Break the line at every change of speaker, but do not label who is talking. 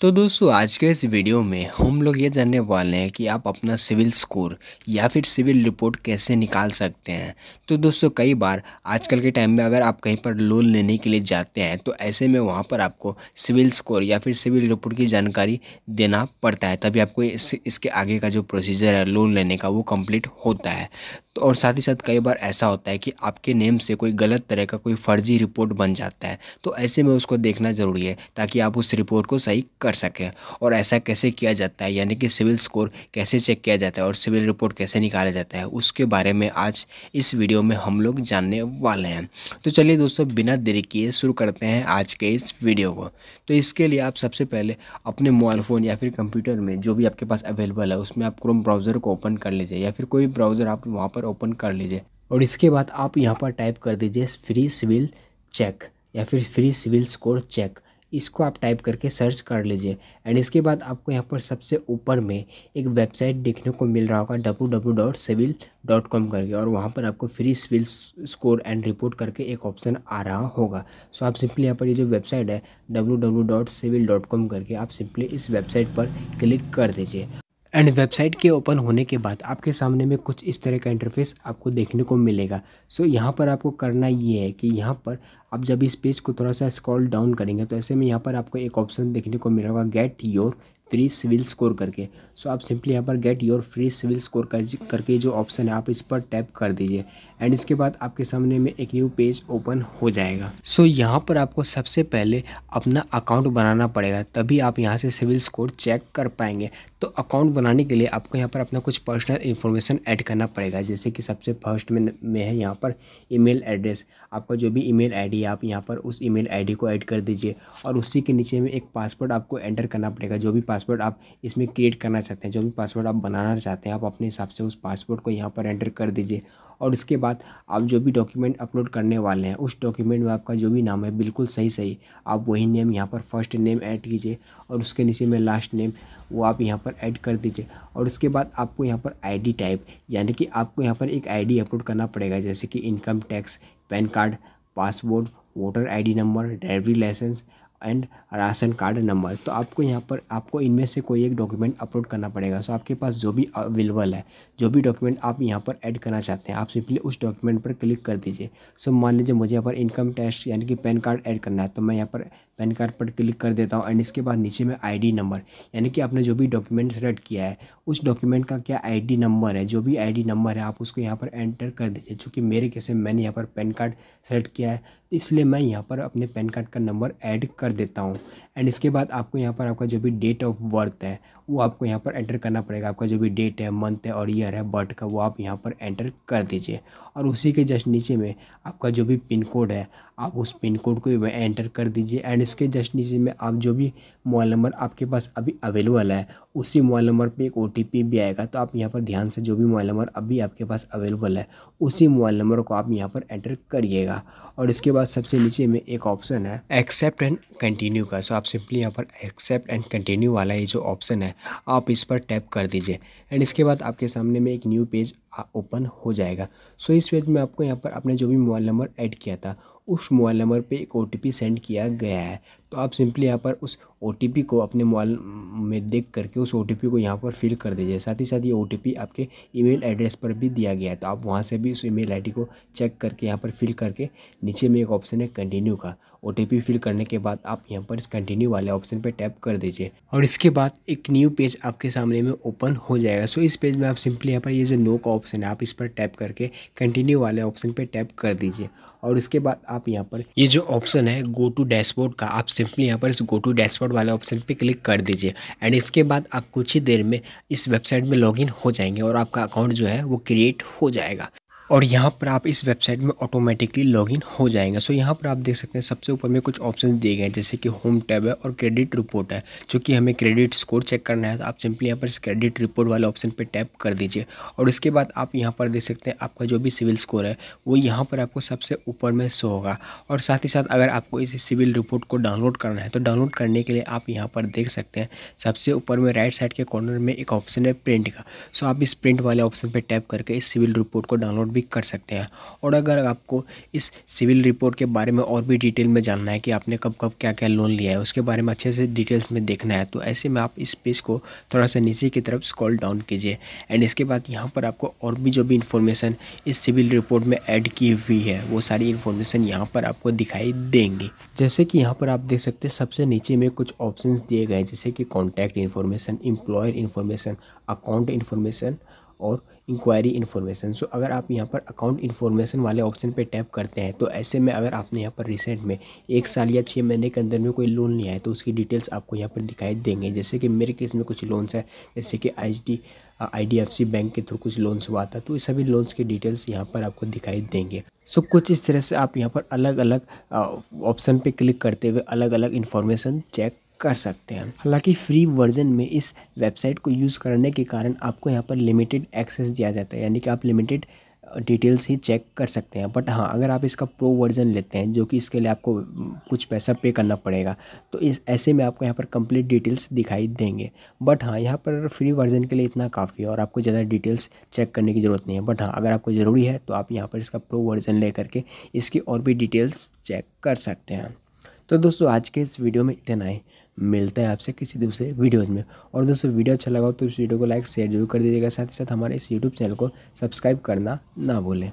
तो दोस्तों आज के इस वीडियो में हम लोग ये जानने वाले हैं कि आप अपना सिविल स्कोर या फिर सिविल रिपोर्ट कैसे निकाल सकते हैं तो दोस्तों कई बार आजकल के टाइम में अगर आप कहीं पर लोन लेने के लिए जाते हैं तो ऐसे में वहाँ पर आपको सिविल स्कोर या फिर सिविल रिपोर्ट की जानकारी देना पड़ता है तभी आपको इस, इसके आगे का जो प्रोसीजर है लोन लेने का वो कम्प्लीट होता है तो और साथ ही साथ कई बार ऐसा होता है कि आपके नेम से कोई गलत तरह का कोई फर्जी रिपोर्ट बन जाता है तो ऐसे में उसको देखना ज़रूरी है ताकि आप उस रिपोर्ट को सही कर सकें और ऐसा कैसे किया जाता है यानी कि सिविल स्कोर कैसे चेक किया जाता है और सिविल रिपोर्ट कैसे निकाला जाता है उसके बारे में आज इस वीडियो में हम लोग जानने वाले हैं तो चलिए दोस्तों बिना देरी किए शुरू करते हैं आज के इस वीडियो को तो इसके लिए आप सबसे पहले अपने मोबाइल फ़ोन या फिर कंप्यूटर में जो भी आपके पास अवेलेबल है उसमें आप क्रोम ब्राउज़र को ओपन कर लीजिए या फिर कोई ब्राउज़र आप वहाँ पर ओपन कर लीजिए और इसके बाद आप यहाँ पर टाइप कर दीजिए फ्री सिविल चेक या फिर फ्री सिविल स्कोर चेक इसको आप टाइप करके सर्च कर लीजिए एंड इसके बाद आपको यहाँ पर सबसे ऊपर में एक वेबसाइट देखने को मिल रहा होगा W W dot CIBIL dot com करके और वहाँ पर आपको free CIBIL score and report करके एक ऑप्शन आ रहा होगा सो आप सिंपली यहाँ पर ये जो वेबसाइट है W W dot CIBIL dot com करके आप सिंपली इस वेबसाइट पर क्लिक कर दीजिए एंड वेबसाइट के ओपन होने के बाद आपके सामने में कुछ इस तरह का इंटरफेस आपको देखने को मिलेगा सो so, यहाँ पर आपको करना ये है कि यहाँ पर आप जब इस पेज को थोड़ा सा स्क्रॉल डाउन करेंगे तो ऐसे में यहाँ पर आपको एक ऑप्शन देखने को मिलेगा get your free CIBIL score करके सो so, आप सिंपली यहाँ पर get your free CIBIL score करके जो ऑप्शन है आप इस पर टैप कर दीजिए एंड इसके बाद आपके सामने में एक न्यू पेज ओपन हो जाएगा सो so, यहाँ पर आपको सबसे पहले अपना अकाउंट बनाना पड़ेगा तभी आप यहाँ से सिविल स्कोर चेक कर पाएंगे तो अकाउंट बनाने के लिए आपको यहाँ पर अपना कुछ पर्सनल इन्फॉर्मेशन ऐड करना पड़ेगा जैसे कि सबसे फर्स्ट में में है यहाँ पर ईमेल एड्रेस आपका जो भी ईमेल आईडी है आप यहाँ पर उस ईमेल आईडी को ऐड कर दीजिए और उसी के नीचे में एक पासवर्ड आपको एंटर करना पड़ेगा जो भी पासवर्ड आप इसमें क्रिएट करना चाहते हैं जो भी पासवर्ड आप बनाना चाहते हैं आप अपने हिसाब से उस पासवर्ड को यहाँ पर एंटर कर दीजिए और इसके बाद आप जो भी डॉक्यूमेंट अपलोड करने वाले हैं उस डॉक्यूमेंट में आपका जो भी नाम है बिल्कुल सही सही आप वही नेम यहाँ पर फर्स्ट नेम ऐड कीजिए और उसके नीचे में लास्ट नेम वो आप यहाँ पर ऐड कर दीजिए और उसके बाद आपको यहाँ पर आईडी टाइप यानी कि आपको यहाँ पर एक आईडी अपलोड करना पड़ेगा जैसे कि income tax PAN card passport voter I number driving licence and ration card number तो आपको यहाँ पर आपको इनमें से कोई एक डॉक्यूमेंट अपलोड करना पड़ेगा सो आपके पास जो भी अवेलेबल है जो भी डॉक्यूमेंट आप यहाँ पर ऐड करना चाहते हैं आप सिंपली उस डॉक्यूमेंट पर क्लिक कर दीजिए सो मान लीजिए मुझे यहाँ पर इनकम टैक्स यानी कि पैन कार्ड ऐड करना है तो मैं यहाँ पर पैन कार्ड पर क्लिक कर देता हूँ एंड इसके बाद नीचे में आईडी नंबर यानी कि आपने जो भी डॉक्यूमेंट सेलेक्ट किया है उस डॉक्यूमेंट का क्या आईडी नंबर है जो भी आईडी नंबर है आप उसको यहाँ पर एंटर कर दीजिए चूँकि मेरे कैसे मैंने यहाँ पर पैन कार्ड सेलेक्ट किया है इसलिए मैं यहाँ पर अपने पैन कार्ड का नंबर ऐड कर देता हूँ एंड इसके बाद आपको यहाँ पर आपका जो भी डेट ऑफ बर्थ है वो आपको यहाँ पर एंटर करना पड़ेगा आपका जो भी डेट है मंथ है और ईयर है बर्थ का वो आप यहाँ पर एंटर कर दीजिए और उसी के जस्ट नीचे में आपका जो भी पिन कोड है आप उस पिन कोड को एंटर कर दीजिए एंड इसके जस्ट नीचे में आप जो भी मोबाइल नंबर आपके पास अभी अवेलेबल है उसी मोबाइल नंबर पे एक ओ भी आएगा तो आप यहाँ पर ध्यान से जो भी मोबाइल नंबर अभी आपके पास अवेलेबल है उसी मोबाइल नंबर को आप यहाँ पर एंटर करिएगा और इसके बाद सबसे नीचे में एक ऑप्शन है एक्सेप्ट एंड कंटिन्यू का सो आप सिंपली यहाँ पर एक्सेप्ट एंड कंटिन्यू वाला ये जो ऑप्शन है आप इस पर टैप कर दीजिए एंड इसके बाद आपके सामने में एक न्यू पेज ओपन हो जाएगा सो इस पेज में आपको यहाँ पर अपने जो भी मोबाइल नंबर ऐड किया था उस मोबाइल नंबर पे एक ओ सेंड किया गया है तो आप सिंपली यहाँ पर उस ओ को अपने मोबाइल में देख करके उस ओ को यहाँ पर फिल कर दीजिए साथ ही साथ ये ओ आपके ईमेल एड्रेस पर भी दिया गया है तो आप वहाँ से भी उस ईमेल आईडी को चेक करके यहाँ पर फिल करके नीचे में एक ऑप्शन है कंटिन्यू का ओ फिल करने के बाद आप यहाँ पर इस कंटिन्यू वाले ऑप्शन पर टैप कर दीजिए और इसके बाद एक न्यू पेज आपके सामने में ओपन हो जाएगा सो इस पेज में आप सिंपली यहाँ पर ये जो नो का ऑप्शन है आप इस पर टैप करके कंटिन्यू वाले ऑप्शन पर टैप कर दीजिए और इसके बाद आप यहाँ पर ये जो ऑप्शन है गो टू डैशबोर्ड का आप सिंपली यहाँ पर इस गो टू डैशबोर्ड वाले ऑप्शन पर क्लिक कर दीजिए एंड इसके बाद आप कुछ ही देर में इस वेबसाइट में लॉगिन हो जाएंगे और आपका अकाउंट जो है वो क्रिएट हो जाएगा और यहाँ पर आप इस वेबसाइट में ऑटोमेटिकली लॉगिन हो जाएंगे सो यहाँ पर आप देख सकते हैं सबसे ऊपर में कुछ ऑप्शन दिए गए हैं जैसे कि होम टैब है और क्रेडिट रिपोर्ट है जो कि हमें क्रेडिट स्कोर चेक करना है तो आप सिंपली यहाँ पर इस क्रेडिट रिपोर्ट वाले ऑप्शन पर टैप कर दीजिए और इसके बाद आप यहाँ पर देख सकते हैं आपका जो भी सिविल स्कोर है वो यहाँ पर आपको सबसे ऊपर में शो होगा और साथ ही साथ अगर आपको इस सिविल रिपोर्ट को डाउनलोड करना है तो डाउनलोड करने के लिए आप यहाँ पर देख सकते हैं सबसे ऊपर में राइट साइड के कॉर्नर में एक ऑप्शन है प्रिंट का सो आप इस प्रिंट वाले ऑप्शन पर टैप करके इस सिविल रिपोर्ट को डाउनलोड भी कर सकते हैं और अगर आपको इस सिविल रिपोर्ट के बारे में और भी डिटेल में जानना है कि आपने कब कब क्या क्या लोन लिया है उसके बारे में अच्छे से डिटेल्स में देखना है तो ऐसे में आप इस पेज को थोड़ा सा नीचे की तरफ स्कॉल डाउन कीजिए एंड इसके बाद यहाँ पर आपको और भी जो भी इन्फॉर्मेशन इस सिविल रिपोर्ट में ऐड की हुई है वो सारी इन्फॉर्मेशन यहाँ पर आपको दिखाई देंगी जैसे कि यहाँ पर आप देख सकते हैं सबसे नीचे में कुछ ऑप्शन दिए गए जैसे कि contact information employer information account information और इंक्वायरी इन्फॉर्मेशन सो अगर आप यहाँ पर अकाउंट इन्फॉर्मेशन वाले ऑप्शन पे टैप करते हैं तो ऐसे में अगर आपने यहाँ पर रिसेंट में एक साल या छः महीने के अंदर में कोई लोन लिया है तो उसकी डिटेल्स आपको यहाँ पर दिखाई देंगे जैसे कि मेरे केस में कुछ लोन्स है जैसे कि आई डी आईडीएफसी बैंक के थ्रू कुछ लोन्स हुआ था तो ये सभी लोन्स की डिटेल्स यहाँ पर आपको दिखाई देंगे सो so, कुछ इस तरह से आप यहाँ पर अलग अलग ऑप्शन पे क्लिक करते हुए अलग अलग इन्फॉर्मेशन चेक कर सकते हैं हालांकि फ्री वर्जन में इस वेबसाइट को यूज़ करने के कारण आपको यहाँ पर लिमिटेड एक्सेस दिया जाता है यानी कि आप लिमिटेड डिटेल्स ही चेक कर सकते हैं बट हाँ अगर आप इसका प्रो वर्जन लेते हैं जो कि इसके लिए आपको कुछ पैसा पे करना पड़ेगा तो इस ऐसे में आपको यहाँ पर कंप्लीट डिटेल्स दिखाई देंगे बट हाँ यहाँ पर फ्री वर्जन के लिए इतना काफ़ी है और आपको ज़्यादा डिटेल्स चेक करने की ज़रूरत नहीं है बट हाँ अगर आपको ज़रूरी है तो आप यहाँ पर इसका प्रो वर्जन ले करके इसकी और भी डिटेल्स चेक कर सकते हैं तो दोस्तों आज के इस वीडियो में इतना ही मिलते हैं आपसे किसी दूसरे वीडियोज़ में और दोस्तों वीडियो अच्छा लगा हो तो इस वीडियो को लाइक शेयर जरूर कर दीजिएगा साथ ही साथ हमारे इस यूट्यूब चैनल को सब्सक्राइब करना ना भूलें